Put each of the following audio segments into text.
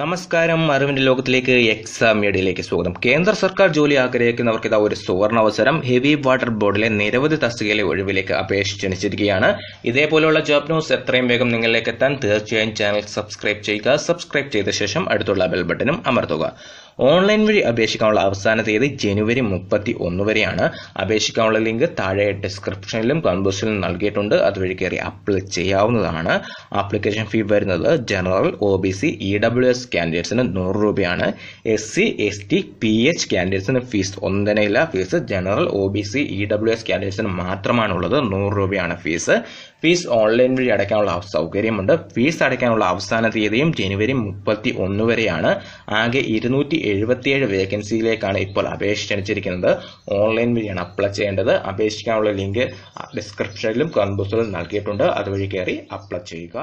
നമസ്കാരം അറിവിന്റെ ലോകത്തിലേക്ക് എക്സാം മീഡിയയിലേക്ക് സ്വാഗതം കേന്ദ്ര സർക്കാർ ജോലി ആഗ്രഹിക്കുന്നവർക്ക് ഇതാ ഒരു സുവർണാവസരം ഹെവി വാട്ടർ ബോർഡിലെ നിരവധി തസ്തികയിലെ ഒഴിവിലേക്ക് അപേക്ഷ ക്ഷണിച്ചിരിക്കുകയാണ് ഇതേപോലെയുള്ള ജോബ് ന്യൂസ് എത്രയും വേഗം നിങ്ങളിലേക്ക് എത്താൻ തീർച്ചയായും ചാനൽ സബ്സ്ക്രൈബ് ചെയ്യുക സബ്സ്ക്രൈബ് ചെയ്ത ശേഷം അടുത്തുള്ള ബെൽ ബട്ടനും അമർത്തുക ഓൺലൈൻ വഴി അപേക്ഷിക്കാനുള്ള അവസാന തീയതി ജനുവരി മുപ്പത്തി ഒന്ന് വരെയാണ് അപേക്ഷിക്കാനുള്ള ലിങ്ക് താഴെ ഡിസ്ക്രിപ്ഷനിലും കൺബോസിലും നൽകിയിട്ടുണ്ട് അതുവഴി കയറി അപ്ലൈ ചെയ്യാവുന്നതാണ് ആപ്ലിക്കേഷൻ ഫീ വരുന്നത് general O B C E W S കാൻഡിഡേറ്റ്സിന് നൂറ് രൂപയാണ് S C S T P H കാൻഡിഡേറ്റ്സിന് ഫീസ് ഒന്നിനയില്ല fees general O B C E W S ക്യാൻഡിഡേറ്റ്സിന് മാത്രമാണുള്ളത് നൂറ് രൂപയാണ് ഫീസ് ഫീസ് ഓൺലൈൻ വഴി അടയ്ക്കാനുള്ള സൗകര്യമുണ്ട് ഫീസ് അടയ്ക്കാനുള്ള അവസാന തീയതിയും ജനുവരി മുപ്പത്തി ഒന്ന് വരെയാണ് ആകെ ഇരുന്നൂറ്റി എഴുപത്തിയേഴ് വേക്കൻസിയിലേക്കാണ് ഇപ്പോൾ അപേക്ഷ ക്ഷണിച്ചിരിക്കുന്നത് ഓൺലൈൻ വഴിയാണ് അപ്ലൈ ചെയ്യേണ്ടത് അപേക്ഷിക്കാനുള്ള ലിങ്ക് ഡിസ്ക്രിപ്ഷനിലും ബോക്സിലും നൽകിയിട്ടുണ്ട് അതുവഴി കയറി അപ്ലൈ ചെയ്യുക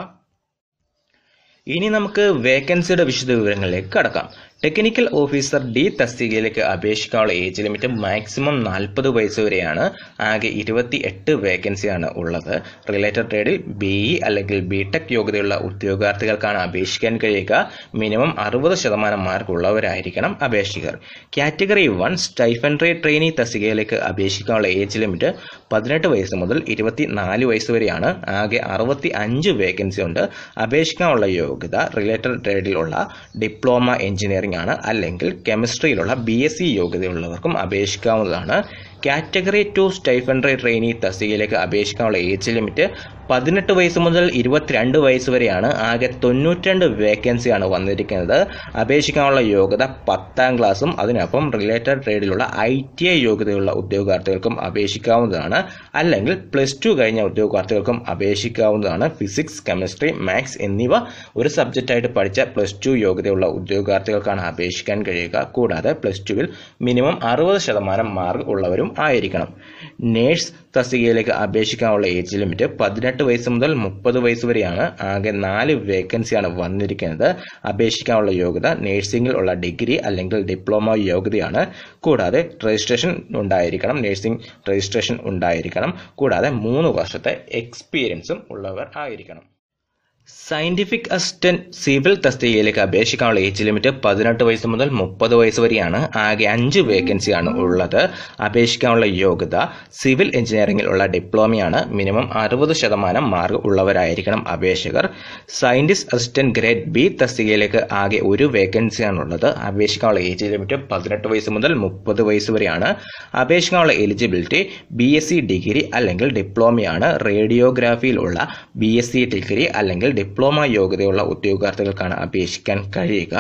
ഇനി നമുക്ക് വേക്കൻസിയുടെ വിശദ വിവരങ്ങളിലേക്ക് കടക്കാം ടെക്നിക്കൽ ഓഫീസർ ഡി തസ്തികയിലേക്ക് അപേക്ഷിക്കാനുള്ള ഏജ് ലിമിറ്റ് മാക്സിമം നാൽപ്പത് വയസ്സ് വരെയാണ് ആകെ ഇരുപത്തി എട്ട് വേക്കൻസിയാണ് ഉള്ളത് റിലേറ്റഡ് ട്രേഡിൽ ബി ഇ അല്ലെങ്കിൽ ബി ടെക് യോഗ്യതയുള്ള ഉദ്യോഗാർത്ഥികൾക്കാണ് അപേക്ഷിക്കാൻ കഴിയുക മിനിമം അറുപത് ശതമാനം മാർക്കുള്ളവരായിരിക്കണം അപേക്ഷകർ കാറ്റഗറി വൺ ട്രേഡ് ട്രെയിനി തസ്തികയിലേക്ക് അപേക്ഷിക്കാനുള്ള ഏജ് ലിമിറ്റ് പതിനെട്ട് വയസ്സ് മുതൽ നാല് വയസ്സ് വരെയാണ് ആകെ അറുപത്തി അഞ്ച് വേക്കൻസി ഉണ്ട് അപേക്ഷിക്കാനുള്ള യോഗ്യത റിലേറ്റഡ് ട്രേഡിലുള്ള ഡിപ്ലോമ എഞ്ചിനീയറിംഗ് ആണ് അല്ലെങ്കിൽ കെമിസ്ട്രിയിലുള്ള ബി എസ് സി യോഗ്യതയുള്ളവർക്കും അപേക്ഷിക്കാവുന്നതാണ് കാറ്റഗറി ടു സ്റ്റൈഫൻഡറി ട്രെയിനി തസ്തികയിലേക്ക് അപേക്ഷിക്കാനുള്ള ഏജ് ലിമിറ്റ് പതിനെട്ട് വയസ്സ് മുതൽ ഇരുപത്തിരണ്ട് വയസ്സ് വരെയാണ് ആകെ തൊണ്ണൂറ്റിരണ്ട് വേക്കൻസിയാണ് വന്നിരിക്കുന്നത് അപേക്ഷിക്കാനുള്ള യോഗ്യത പത്താം ക്ലാസ്സും അതിനൊപ്പം റിലേറ്റഡ് ട്രേഡിലുള്ള ഐ ടി ഐ യോഗ്യതയുള്ള ഉദ്യോഗാർത്ഥികൾക്കും അപേക്ഷിക്കാവുന്നതാണ് അല്ലെങ്കിൽ പ്ലസ് ടു കഴിഞ്ഞ ഉദ്യോഗാർത്ഥികൾക്കും അപേക്ഷിക്കാവുന്നതാണ് ഫിസിക്സ് കെമിസ്ട്രി മാത്സ് എന്നിവ ഒരു സബ്ജക്റ്റായിട്ട് പഠിച്ച പ്ലസ് ടു യോഗ്യതയുള്ള ഉദ്യോഗാർത്ഥികൾക്കാണ് അപേക്ഷിക്കാൻ കഴിയുക കൂടാതെ പ്ലസ് ടുവിൽ മിനിമം അറുപത് ശതമാനം മാർക്ക് ഉള്ളവരും വർഷവും ആയിരിക്കണം നേഴ്സ് തസ്തികയിലേക്ക് അപേക്ഷിക്കാനുള്ള ഏജ് ലിമിറ്റ് പതിനെട്ട് വയസ്സ് മുതൽ മുപ്പത് വയസ്സ് വരെയാണ് ആകെ നാല് വേക്കൻസിയാണ് വന്നിരിക്കുന്നത് അപേക്ഷിക്കാനുള്ള യോഗ്യത നേഴ്സിംഗിൽ ഉള്ള ഡിഗ്രി അല്ലെങ്കിൽ ഡിപ്ലോമ യോഗ്യതയാണ് കൂടാതെ രജിസ്ട്രേഷൻ ഉണ്ടായിരിക്കണം നേഴ്സിംഗ് രജിസ്ട്രേഷൻ ഉണ്ടായിരിക്കണം കൂടാതെ മൂന്ന് വർഷത്തെ എക്സ്പീരിയൻസും ഉള്ളവർ ആയിരിക്കണം സയന്റിഫിക് അസിസ്റ്റന്റ് സിവിൽ തസ്തികയിലേക്ക് അപേക്ഷിക്കാനുള്ള ഏജ് ലിമിറ്റ് പതിനെട്ട് വയസ്സ് മുതൽ മുപ്പത് വയസ്സ് വരെയാണ് ആകെ അഞ്ച് വേക്കൻസിയാണ് ഉള്ളത് അപേക്ഷിക്കാനുള്ള യോഗ്യത സിവിൽ എഞ്ചിനീയറിംഗിൽ ഉള്ള ഡിപ്ലോമയാണ് മിനിമം അറുപത് ശതമാനം മാർക്ക് ഉള്ളവരായിരിക്കണം അപേക്ഷകർ സയന്റിസ്റ്റ് അസിസ്റ്റന്റ് ഗ്രേഡ് ബി തസ്തികയിലേക്ക് ആകെ ഒരു വേക്കൻസിയാണ് ഉള്ളത് അപേക്ഷിക്കാനുള്ള ഏജ് ലിമിറ്റ് പതിനെട്ട് വയസ്സ് മുതൽ മുപ്പത് വയസ്സ് വരെയാണ് അപേക്ഷിക്കാനുള്ള എലിജിബിലിറ്റി ബി ഡിഗ്രി അല്ലെങ്കിൽ ഡിപ്ലോമയാണ് റേഡിയോഗ്രാഫിയിലുള്ള ബി ഡിഗ്രി അല്ലെങ്കിൽ ഡിപ്ലോമ യോഗ്യതയുള്ള ഉദ്യോഗാർത്ഥികൾക്കാണ് അപേക്ഷിക്കാൻ കഴിയുക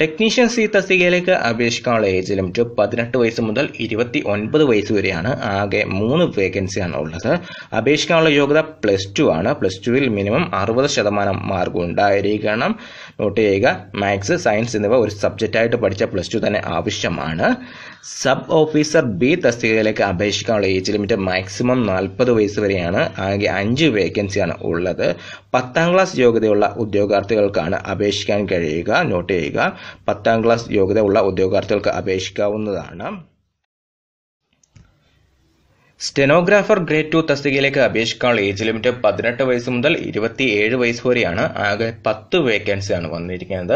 ടെക്നീഷ്യൻ സി തസ്തികയിലേക്ക് അപേക്ഷിക്കാനുള്ള ഏജ് ലിമിറ്റ് പതിനെട്ട് വയസ്സ് മുതൽ ഇരുപത്തി ഒൻപത് വയസ്സ് വരെയാണ് ആകെ മൂന്ന് വേക്കൻസിയാണ് ഉള്ളത് അപേക്ഷിക്കാനുള്ള യോഗ്യത പ്ലസ് ടു ആണ് പ്ലസ് ടുവിൽ മിനിമം അറുപത് ശതമാനം മാർക്ക് ഉണ്ടായിരിക്കണം നോട്ട് ചെയ്യുക മാത്സ് സയൻസ് എന്നിവ ഒരു സബ്ജക്റ്റായിട്ട് പഠിച്ച പ്ലസ് ടു തന്നെ ആവശ്യമാണ് സബ് ഓഫീസർ ബി തസ്തികയിലേക്ക് അപേക്ഷിക്കാനുള്ള ഏജ് ലിമിറ്റ് മാക്സിമം നാൽപ്പത് വയസ്സ് വരെയാണ് ആകെ അഞ്ച് വേക്കൻസിയാണ് ഉള്ളത് പത്താം ക്ലാസ് യോഗ്യതയുള്ള ഉദ്യോഗാർത്ഥികൾക്കാണ് അപേക്ഷിക്കാൻ കഴിയുക നോട്ട് ചെയ്യുക പത്താം ക്ലാസ് യോഗ്യത ഉള്ള ഉദ്യോഗാർത്ഥികൾക്ക് അപേക്ഷിക്കാവുന്നതാണ് സ്റ്റെനോഗ്രാഫർ ഗ്രേഡ് ടു തസ്തികയിലേക്ക് അപേക്ഷിക്കാനുള്ള ഏജ് ലിമിറ്റ് പതിനെട്ട് വയസ്സ് മുതൽ ഇരുപത്തിയേഴ് വയസ്സ് വരെയാണ് ആകെ പത്ത് വേക്കൻസിയാണ് വന്നിരിക്കുന്നത്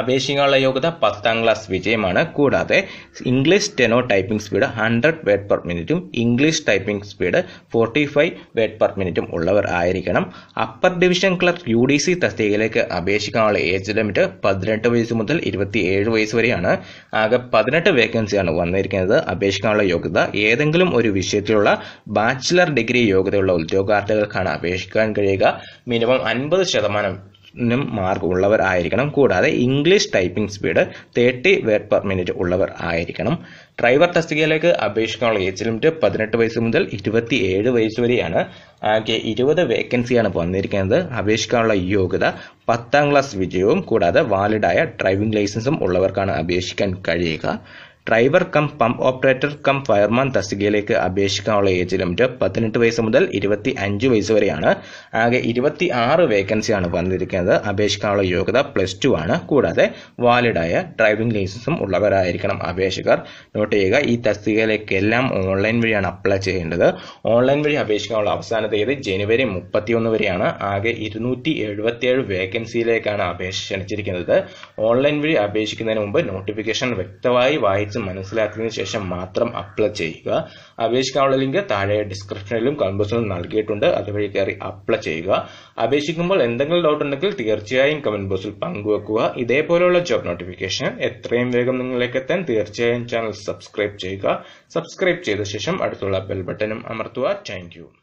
അപേക്ഷിക്കാനുള്ള യോഗ്യത പത്താം ക്ലാസ് വിജയമാണ് കൂടാതെ English steno typing speed hundred word per മിനിറ്റും English typing speed forty five word per മിനിറ്റും ഉള്ളവർ ആയിരിക്കണം upper division clerk U D C തസ്തികയിലേക്ക് അപേക്ഷിക്കാനുള്ള ഏജ് ലിമിറ്റ് പതിനെട്ട് വയസ്സ് മുതൽ ഇരുപത്തിയേഴ് വയസ്സ് വരെയാണ് ആകെ പതിനെട്ട് വേക്കൻസിയാണ് വന്നിരിക്കുന്നത് അപേക്ഷിക്കാനുള്ള യോഗ്യത ഏതെങ്കിലും ഒരു വിഷയത്തിലുള്ള തരത്തിലുള്ള ബാച്ചിലർ ഡിഗ്രി യോഗ്യതയുള്ള ഉദ്യോഗാർത്ഥികൾക്കാണ് അപേക്ഷിക്കാൻ കഴിയുക മിനിമം അൻപത് ശതമാനം മാർക്ക് ഉള്ളവർ ആയിരിക്കണം കൂടാതെ English typing speed thirty word per minute ഉള്ളവർ ആയിരിക്കണം ഡ്രൈവർ തസ്തികയിലേക്ക് അപേക്ഷിക്കാനുള്ള ഏജ് ലിമിറ്റ് പതിനെട്ട് വയസ്സ് മുതൽ ഇരുപത്തി ഏഴ് വയസ്സ് വരെയാണ് ആകെ ഇരുപത് വേക്കൻസിയാണ് വന്നിരിക്കുന്നത് അപേക്ഷിക്കാനുള്ള യോഗ്യത പത്താം ക്ലാസ് വിജയവും കൂടാതെ വാലിഡായ ഡ്രൈവിംഗ് ലൈസൻസും ഉള്ളവർക്കാണ് അപേക്ഷിക്കാൻ കഴിയുക driver cum pump operator cum fireman തസ്തികയിലേക്ക് അപേക്ഷിക്കാനുള്ള ഏജ് ലിമിറ്റ് പതിനെട്ട് വയസ്സ് മുതൽ ഇരുപത്തി അഞ്ച് വയസ്സ് വരെയാണ് ആകെ ഇരുപത്തി ആറ് വേക്കൻസിയാണ് വന്നിരിക്കുന്നത് അപേക്ഷിക്കാനുള്ള യോഗ്യത പ്ലസ് ടു ആണ് കൂടാതെ വാലിഡായ ഡ്രൈവിംഗ് ലൈസൻസും ഉള്ളവരായിരിക്കണം അപേക്ഷകർ നോട്ട് ചെയ്യുക ഈ തസ്തികയിലേക്കെല്ലാം ഓൺലൈൻ വഴിയാണ് അപ്ലൈ ചെയ്യേണ്ടത് ഓൺലൈൻ വഴി അപേക്ഷിക്കാനുള്ള അവസാന തീയതി ജനുവരി മുപ്പത്തിയൊന്ന് വരെയാണ് ആകെ ഇരുന്നൂറ്റി എഴുപത്തിയേഴ് വേക്കൻസിയിലേക്കാണ് അപേക്ഷ ക്ഷണിച്ചിരിക്കുന്നത് ഓൺലൈൻ വഴി അപേക്ഷിക്കുന്നതിന് മുമ്പ് നോട്ടിഫിക്കേഷൻ വ്യക്തമായി വായിച്ച് ടെക്സ്റ്റ് മനസ്സിലാക്കിയതിന് ശേഷം മാത്രം അപ്ലൈ ചെയ്യുക അപേക്ഷിക്കാനുള്ള ലിങ്ക് താഴെ ഡിസ്ക്രിപ്ഷനിലും കമൻറ്റ് നൽകിയിട്ടുണ്ട് അതുവഴി കയറി അപ്ലൈ ചെയ്യുക അപേക്ഷിക്കുമ്പോൾ എന്തെങ്കിലും ഡൗട്ട് ഉണ്ടെങ്കിൽ തീർച്ചയായും കമന്റ് ബോക്സിൽ പങ്കുവെക്കുക ഇതേപോലെയുള്ള ജോബ് നോട്ടിഫിക്കേഷൻ എത്രയും വേഗം നിങ്ങളിലേക്ക് എത്താൻ തീർച്ചയായും ചാനൽ സബ്സ്ക്രൈബ് ചെയ്യുക സബ്സ്ക്രൈബ് ചെയ്ത ശേഷം അടുത്തുള്ള ബെൽ ബട്ടനും അമർത്തുക താങ്ക്